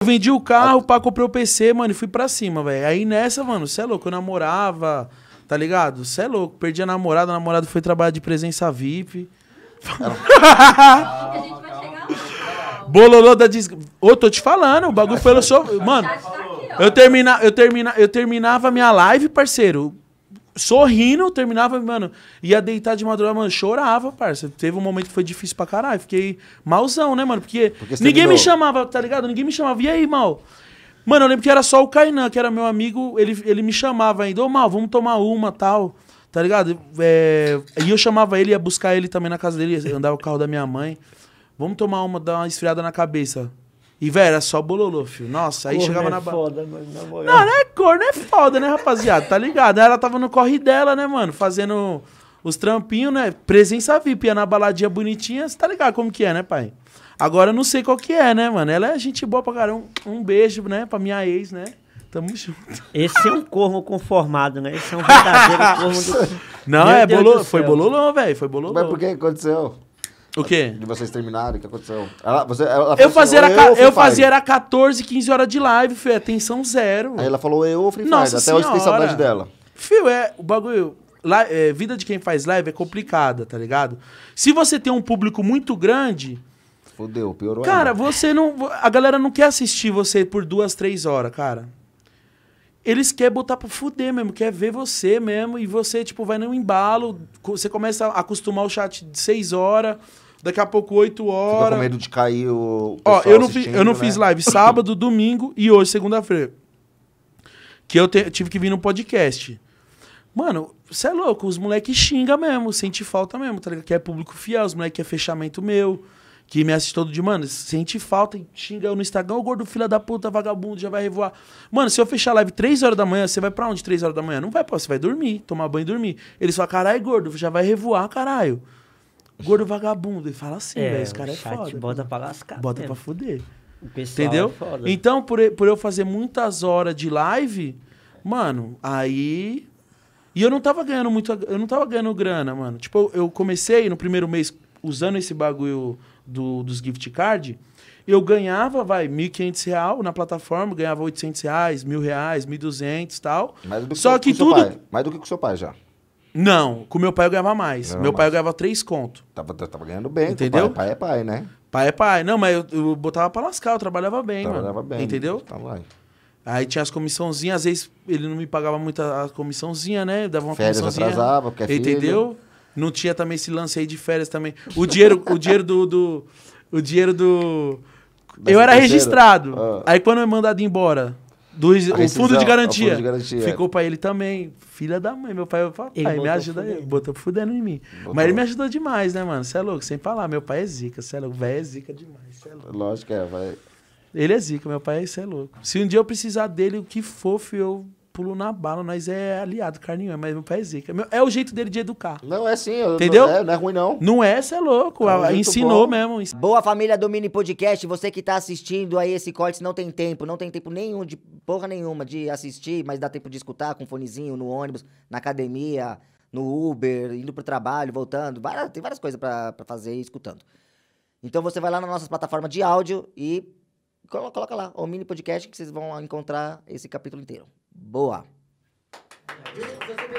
Eu vendi o carro pra comprar o PC, mano, e fui pra cima, velho. Aí nessa, mano, cê é louco, eu namorava, tá ligado? Cê é louco, perdi a namorada, a namorada foi trabalhar de presença VIP. Bololô da disco. Ô, tô te falando, o bagulho foi eu sou. Mano, tá eu, termina, eu, termina, eu terminava minha live, parceiro sorrindo, terminava, mano, ia deitar de madrugada, mano, chorava, parça. Teve um momento que foi difícil pra caralho, fiquei malzão, né, mano? Porque, Porque ninguém terminou. me chamava, tá ligado? Ninguém me chamava, e aí, mal? Mano, eu lembro que era só o Kainan, que era meu amigo, ele, ele me chamava ainda, ô, mal, vamos tomar uma, tal, tá ligado? É... E eu chamava ele, ia buscar ele também na casa dele, andava o carro da minha mãe. Vamos tomar uma, dar uma esfriada na cabeça. E, velho, era só bololô, filho. Nossa, aí chegava é na barra. foda, mano, Não, é Corno é foda, né, rapaziada? Tá ligado? Ela tava no corre dela, né, mano? Fazendo os trampinhos, né? Presença VIP, ia na baladinha bonitinha. Você tá ligado como que é, né, pai? Agora eu não sei qual que é, né, mano? Ela é gente boa pra caramba. Um, um beijo, né, pra minha ex, né? Tamo junto. Esse é um corno conformado, né? Esse é um verdadeiro corno do... Não, Meu é bololô. Foi bololô, velho. Foi bololô. Mas por que aconteceu? O quê? De vocês terminarem, o que aconteceu? Ela, você, ela eu assim, fazia, era, eu, eu fazia era 14, 15 horas de live, foi atenção zero. Aí ela falou eu ou Free Fire, até hoje tem saudade dela. Fio, é, o bagulho... é, vida de quem faz live é complicada, tá ligado? Se você tem um público muito grande... Fodeu, piorou. Cara, ainda. você não... A galera não quer assistir você por duas, três horas, cara eles querem botar pra fuder mesmo, quer ver você mesmo, e você, tipo, vai num embalo, você começa a acostumar o chat de seis horas, daqui a pouco oito horas. Fica com medo de cair o. Ó, eu não, fiz, eu não né? fiz live sábado, domingo e hoje, segunda-feira. Que eu te, tive que vir no podcast. Mano, você é louco, os moleques xingam mesmo, sente falta mesmo, tá ligado? Que é público fiel, os moleques é fechamento meu que me assiste todo dia, mano, sente falta e xinga eu no Instagram, ô gordo, filha da puta, vagabundo, já vai revoar. Mano, se eu fechar a live 3 horas da manhã, você vai pra onde 3 horas da manhã? Não vai pra, você vai dormir, tomar banho e dormir. ele fala, caralho, gordo, já vai revoar, caralho. Gordo vagabundo. Ele fala assim, é, velho, esse cara é foda. Bota pra lascar. Bota mesmo. pra fuder. Entendeu? É então, por, por eu fazer muitas horas de live, mano, aí. E eu não tava ganhando muito. Eu não tava ganhando grana, mano. Tipo, eu comecei no primeiro mês usando esse bagulho do, dos gift card, eu ganhava, vai, R$ 1.500 na plataforma, ganhava R$ 800, reais, R$ 1.000, reais, 1.200 e tal. Mais do que Só com, que tudo... Seu pai. Mais do que com seu pai já. Não, com meu pai eu ganhava mais. Ganhava meu mais. pai eu ganhava três conto. Tava, tava ganhando bem, entendeu? Pai, pai é pai, né? Pai é pai. Não, mas eu, eu botava pra lascar, eu trabalhava bem, trabalhava mano. bem. Entendeu? Tá lá. Aí tinha as comissãozinhas, às vezes ele não me pagava muita comissãozinha, né? Dava uma Férias comissãozinha. atrasava, porque é filho. Entendeu? Não tinha também esse lance aí de férias também. O dinheiro, o dinheiro do, do. O dinheiro do. Mas eu era registrado. Ah. Aí quando é mandado embora, do, o fundo de garantia. Fundo de garantia. É. Ficou pra ele também. Filha da mãe. Meu pai, falou, pai, me ajuda aí. Botou fudendo em mim. Botou. Mas ele me ajudou demais, né, mano? Você é louco, sem falar. Meu pai é zica, você é louco. Véi é zica demais, Cê é louco. Lógico que é, vai. Ele é zica, meu pai, você é louco. Se um dia eu precisar dele, o que fofo eu pulo na bala, nós é aliado, carninho, mas meu pai é zica. é o jeito dele de educar. Não, é assim entendeu? Não é, não é ruim, não. Não é, você é louco. É ensinou bom. mesmo. Boa família do Mini Podcast, você que tá assistindo aí esse corte, não tem tempo, não tem tempo nenhum, de porra nenhuma, de assistir, mas dá tempo de escutar com o fonezinho no ônibus, na academia, no Uber, indo pro trabalho, voltando. Várias, tem várias coisas para fazer escutando. Então você vai lá na nossa plataforma de áudio e coloca lá o mini podcast que vocês vão encontrar esse capítulo inteiro boa.